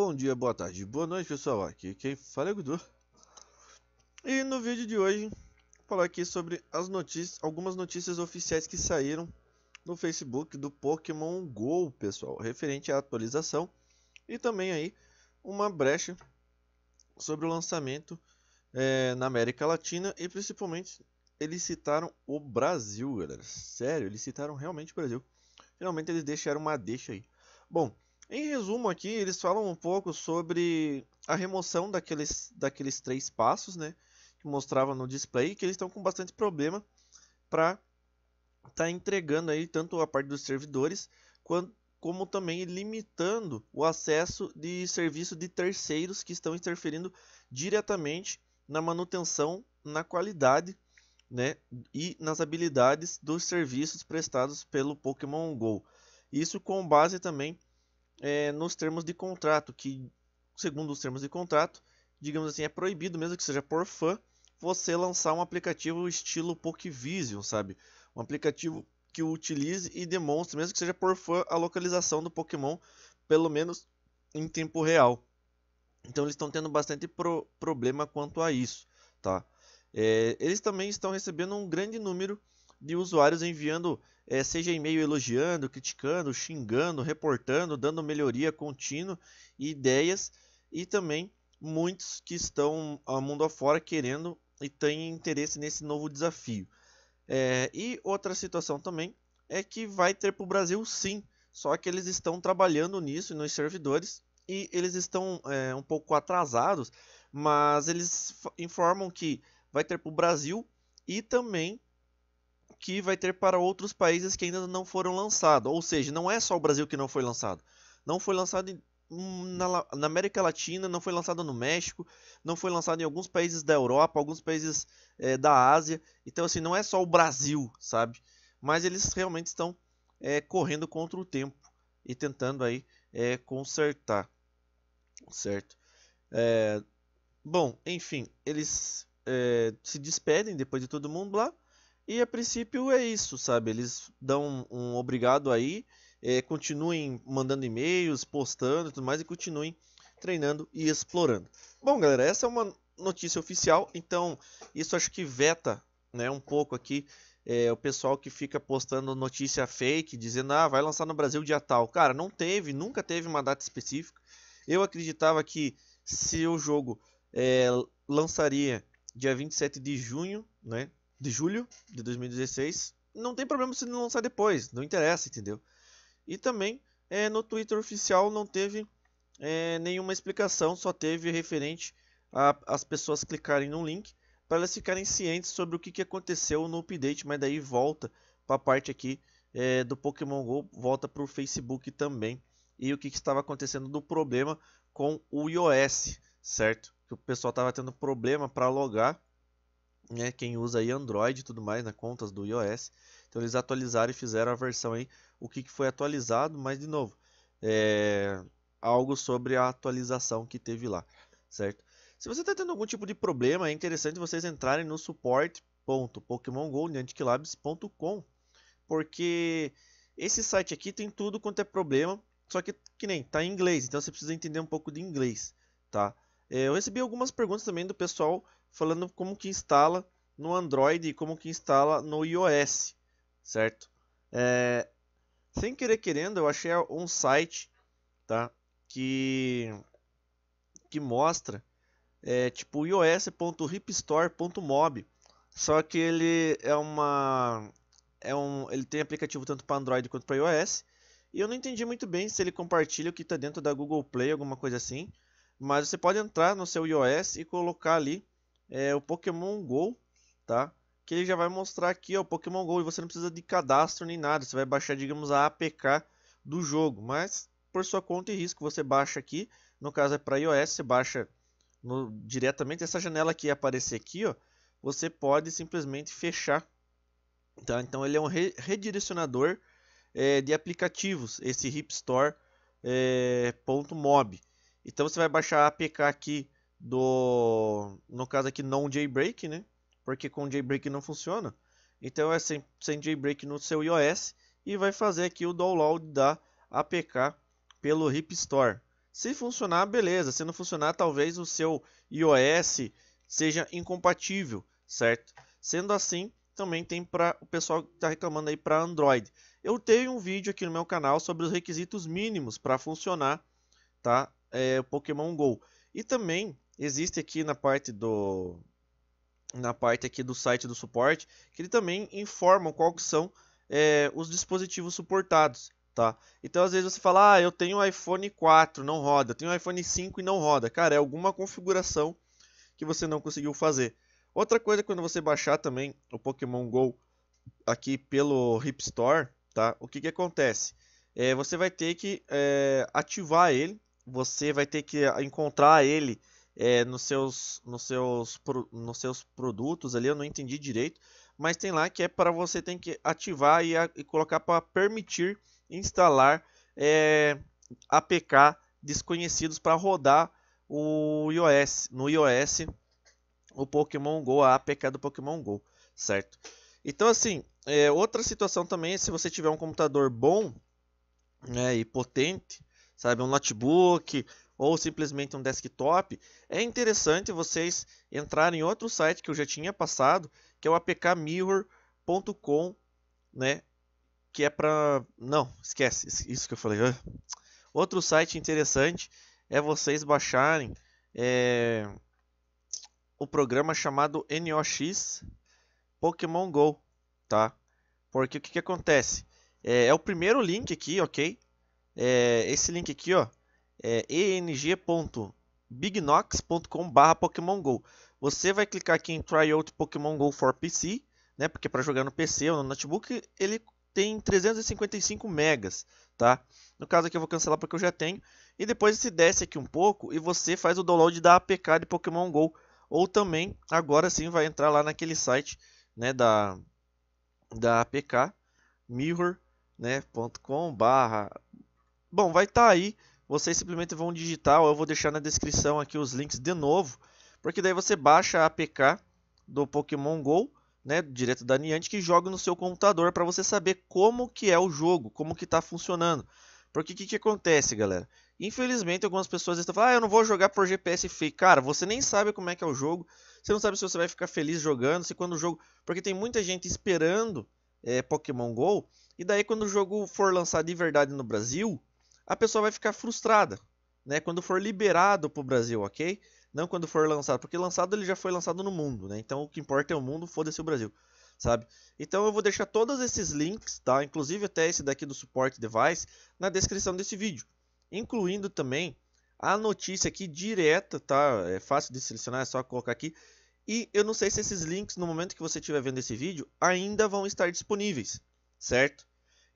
Bom dia, boa tarde, boa noite pessoal, aqui é quem fala é o Gudu. E no vídeo de hoje, vou falar aqui sobre as notícias, algumas notícias oficiais que saíram no Facebook do Pokémon GO, pessoal, referente à atualização e também aí uma brecha sobre o lançamento é, na América Latina e principalmente eles citaram o Brasil, galera. Sério, eles citaram realmente o Brasil. Finalmente eles deixaram uma deixa aí. Bom, em resumo aqui, eles falam um pouco sobre a remoção daqueles, daqueles três passos, né? Que mostrava no display, que eles estão com bastante problema para estar tá entregando aí tanto a parte dos servidores, quanto, como também limitando o acesso de serviço de terceiros que estão interferindo diretamente na manutenção, na qualidade né, e nas habilidades dos serviços prestados pelo Pokémon GO. Isso com base também é, nos termos de contrato, que segundo os termos de contrato, digamos assim, é proibido, mesmo que seja por fã, você lançar um aplicativo estilo Vision sabe? Um aplicativo que utilize e demonstre, mesmo que seja por fã, a localização do Pokémon, pelo menos em tempo real. Então eles estão tendo bastante pro problema quanto a isso, tá? É, eles também estão recebendo um grande número de usuários enviando é, seja e-mail elogiando, criticando, xingando, reportando, dando melhoria contínua e ideias e também muitos que estão ao ah, mundo afora querendo e têm interesse nesse novo desafio. É, e outra situação também é que vai ter para o Brasil sim, só que eles estão trabalhando nisso nos servidores e eles estão é, um pouco atrasados, mas eles informam que vai ter para o Brasil e também que vai ter para outros países que ainda não foram lançados. Ou seja, não é só o Brasil que não foi lançado. Não foi lançado hum, na, na, América Latina, não foi lançado no México, não foi lançado em alguns países da Europa, alguns países é, da Ásia. Então, assim, não é só o Brasil, sabe? Mas eles realmente estão é, correndo contra o tempo e tentando aí é, consertar, certo? bom, enfim, eles se despedem depois de todo mundo lá. E a princípio é isso, sabe? Eles dão um obrigado aí, é, continuem mandando e-mails, postando e tudo mais, e continuem treinando e explorando. Bom, galera, essa é uma notícia oficial, então isso acho que veta né, um pouco aqui é, o pessoal que fica postando notícia fake, dizendo, ah, vai lançar no Brasil dia tal. Cara, não teve, nunca teve uma data específica. Eu acreditava que se o jogo é, lançaria dia 27 de junho, né? de julho de 2016. Não tem problema se não lançar depois, não interessa, entendeu? E também é, no Twitter oficial não teve é, nenhuma explicação, só teve referente a as pessoas clicarem no link para elas ficarem cientes sobre o que, que aconteceu no update, mas daí volta para a parte aqui é, do Pokémon Go, volta para o Facebook também e o que, que estava acontecendo do problema com o iOS, certo? Que o pessoal estava tendo problema para logar né, quem usa aí Android e tudo mais, né, contas do iOS. Então eles atualizaram e fizeram a versão aí, o que, que foi atualizado, mas de novo, é algo sobre a atualização que teve lá, certo? Se você está tendo algum tipo de problema, é interessante vocês entrarem no support.pokémongo.anticlabs.com porque esse site aqui tem tudo quanto é problema, só que que nem está em inglês, então você precisa entender um pouco de inglês, tá? É, eu recebi algumas perguntas também do pessoal falando como que instala no Android e como que instala no iOS, certo? É, sem querer querendo, eu achei um site, tá? Que que mostra é tipo ios.hipstore.mob. Só que ele é uma é um ele tem aplicativo tanto para Android quanto para iOS. E eu não entendi muito bem se ele compartilha o que está dentro da Google Play, alguma coisa assim. Mas você pode entrar no seu iOS e colocar ali é o Pokémon GO, tá? Que ele já vai mostrar aqui, ó, o Pokémon GO. E você não precisa de cadastro nem nada. Você vai baixar, digamos, a APK do jogo. Mas, por sua conta e risco, você baixa aqui. No caso é para iOS, você baixa no, diretamente. Essa janela que aparecer aqui, ó, você pode simplesmente fechar. Tá? Então ele é um re redirecionador é, de aplicativos, esse hipstore.mob. É, então você vai baixar a APK aqui do. No caso aqui, não jailbreak, né? Porque com jailbreak não funciona. Então é sem, sem jailbreak no seu iOS e vai fazer aqui o download da APK pelo Rip Store. Se funcionar, beleza. Se não funcionar, talvez o seu iOS seja incompatível, certo? Sendo assim, também tem para o pessoal que está reclamando aí para Android. Eu tenho um vídeo aqui no meu canal sobre os requisitos mínimos para funcionar, tá? É, Pokémon Go. E também existe aqui na parte do na parte aqui do site do suporte que ele também informa quais são é, os dispositivos suportados tá então às vezes você fala ah eu tenho iPhone 4 não roda eu tenho iPhone 5 e não roda cara é alguma configuração que você não conseguiu fazer outra coisa quando você baixar também o Pokémon Go aqui pelo Hip Store tá o que que acontece é, você vai ter que é, ativar ele você vai ter que encontrar ele é, nos, seus, nos, seus, nos seus produtos ali, eu não entendi direito, mas tem lá que é para você tem que ativar e, a, e colocar para permitir instalar é, APK desconhecidos para rodar o iOS, no iOS o Pokémon Go, a APK do Pokémon Go, certo? Então assim, é, outra situação também, é se você tiver um computador bom né, e potente, sabe, um notebook, ou simplesmente um desktop, é interessante vocês entrarem em outro site que eu já tinha passado, que é o apkmirror.com, né? Que é para não, esquece isso que eu falei. Outro site interessante é vocês baixarem é... o programa chamado NOX Pokémon Go, tá? Porque o que, que acontece? É, é, o primeiro link aqui, ok? É, esse link aqui, ó, é engbignoxcom Pokémon Go. Você vai clicar aqui em Try Out Pokémon Go for PC, né? Porque para jogar no PC ou no notebook ele tem 355 megas, tá? No caso aqui eu vou cancelar porque eu já tenho. E depois se desce aqui um pouco e você faz o download da APK de Pokémon Go. Ou também, agora sim, vai entrar lá naquele site né, da, da APK, mirror.com.br. né, Bom, vai estar tá aí vocês simplesmente vão digitar, ou eu vou deixar na descrição aqui os links de novo, porque daí você baixa a APK do Pokémon GO, né, direto da Niantic, e joga no seu computador para você saber como que é o jogo, como que está funcionando. Porque o que, que acontece, galera? Infelizmente, algumas pessoas estão falando, ah, eu não vou jogar por GPS fake. Cara, você nem sabe como é que é o jogo, você não sabe se você vai ficar feliz jogando, se quando o jogo... Porque tem muita gente esperando é, Pokémon GO, e daí quando o jogo for lançado de verdade no Brasil, a pessoa vai ficar frustrada, né? Quando for liberado para o Brasil, ok? Não quando for lançado, porque lançado ele já foi lançado no mundo, né? Então o que importa é o mundo, foda-se o Brasil, sabe? Então eu vou deixar todos esses links, tá? Inclusive até esse daqui do suporte device na descrição desse vídeo, incluindo também a notícia aqui direta, tá? É fácil de selecionar, é só colocar aqui. E eu não sei se esses links, no momento que você estiver vendo esse vídeo, ainda vão estar disponíveis, certo?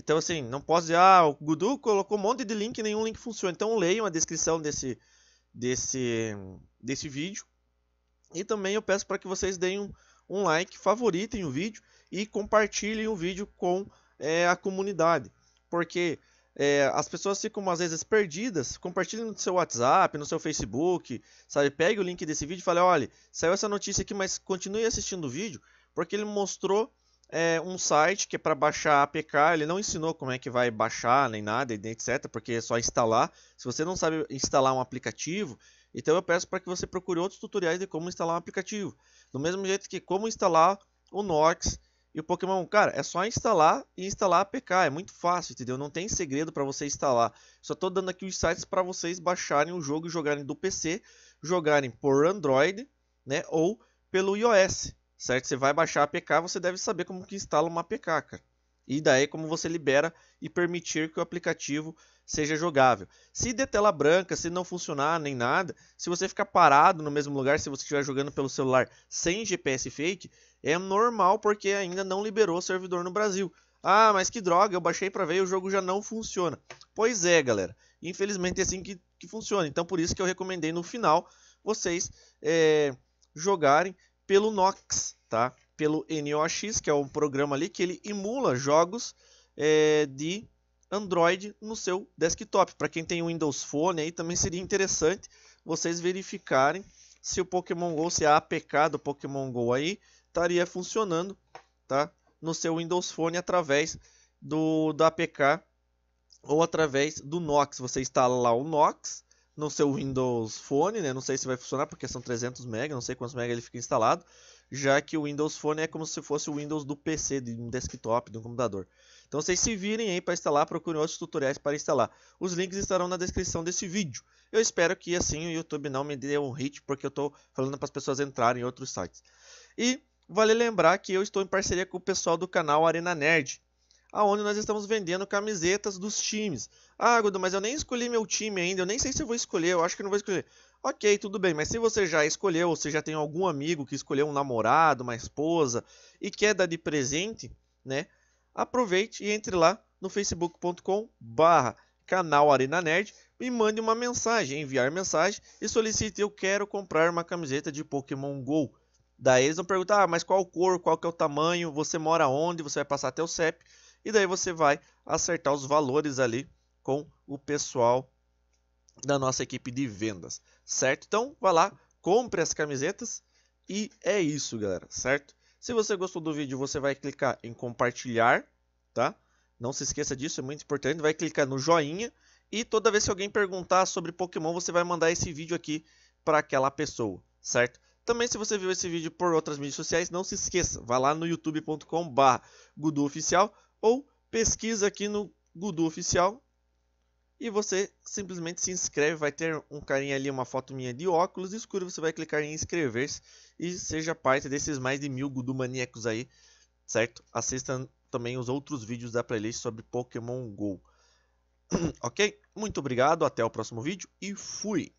Então, assim, não posso dizer, ah, o Gudu colocou um monte de link e nenhum link funciona. Então, leiam a descrição desse, desse, desse vídeo. E também eu peço para que vocês deem um, um, like, favoritem o vídeo e compartilhem o vídeo com é, a comunidade. Porque é, as pessoas ficam às vezes perdidas. Compartilhem no seu WhatsApp, no seu Facebook, sabe? Pegue o link desse vídeo e fale, olha, saiu essa notícia aqui, mas continue assistindo o vídeo, porque ele mostrou é, um site que é para baixar APK, ele não ensinou como é que vai baixar nem nada, etc, porque é só instalar. Se você não sabe instalar um aplicativo, então eu peço para que você procure outros tutoriais de como instalar um aplicativo. Do mesmo jeito que como instalar o Nox e o Pokémon, cara, é só instalar e instalar APK, é muito fácil, entendeu? Não tem segredo para você instalar. Só estou dando aqui os sites para vocês baixarem o jogo e jogarem do PC, jogarem por Android, né, ou pelo iOS certo? Você vai baixar a APK, você deve saber como que instala uma APK, cara. E daí é como você libera e permitir que o aplicativo seja jogável. Se der tela branca, se não funcionar nem nada, se você ficar parado no mesmo lugar, se você estiver jogando pelo celular sem GPS fake, é normal porque ainda não liberou o servidor no Brasil. Ah, mas que droga, eu baixei para ver e o jogo já não funciona. Pois é, galera. Infelizmente é assim que, que funciona. Então por isso que eu recomendei no final vocês é, jogarem pelo Nox, tá? Pelo NOX, que é um programa ali que ele emula jogos é, de Android no seu desktop. Para quem tem um Windows Phone aí também seria interessante vocês verificarem se o Pokémon Go, se a APK do Pokémon Go aí estaria funcionando, tá? No seu Windows Phone através do da APK ou através do Nox. Você instala lá o Nox no seu Windows Phone, né? Não sei se vai funcionar porque são 300 MB, não sei quantos MB ele fica instalado, já que o Windows Phone é como se fosse o Windows do PC, de um desktop, de um computador. Então vocês se virem aí para instalar, procurem outros tutoriais para instalar. Os links estarão na descrição desse vídeo. Eu espero que assim o YouTube não me dê um hit, porque eu estou falando para as pessoas entrarem em outros sites. E Vale lembrar que eu estou em parceria com o pessoal do canal Arena Nerd aonde nós estamos vendendo camisetas dos times. Ah, Gudu, mas eu nem escolhi meu time ainda, eu nem sei se eu vou escolher, eu acho que não vou escolher. Ok, tudo bem, mas se você já escolheu, ou se já tem algum amigo que escolheu um namorado, uma esposa e quer dar de presente, né? Aproveite e entre lá no facebook.com barra canal Arena Nerd e mande uma mensagem, enviar mensagem e solicite eu quero comprar uma camiseta de Pokémon GO. Daí eles vão perguntar, ah, mas qual cor, qual que é o tamanho, você mora onde, você vai passar até o CEP. E daí você vai acertar os valores ali com o pessoal da nossa equipe de vendas, certo? Então, vá lá, compre as camisetas e é isso, galera, certo? Se você gostou do vídeo, você vai clicar em compartilhar, tá? Não se esqueça disso, é muito importante. Vai clicar no joinha e toda vez que alguém perguntar sobre Pokémon, você vai mandar esse vídeo aqui para aquela pessoa, certo? Também se você viu esse vídeo por outras mídias sociais, não se esqueça, vá lá no youtube.com/guduoficial ou pesquisa aqui no Gudu Oficial e você simplesmente se inscreve, vai ter um carinha ali, uma foto minha de óculos escuro, você vai clicar em inscrever-se e seja parte desses mais de mil Gudu maníacos aí, certo? Assista também os outros vídeos da playlist sobre Pokémon GO. ok? Muito obrigado, até o próximo vídeo e fui!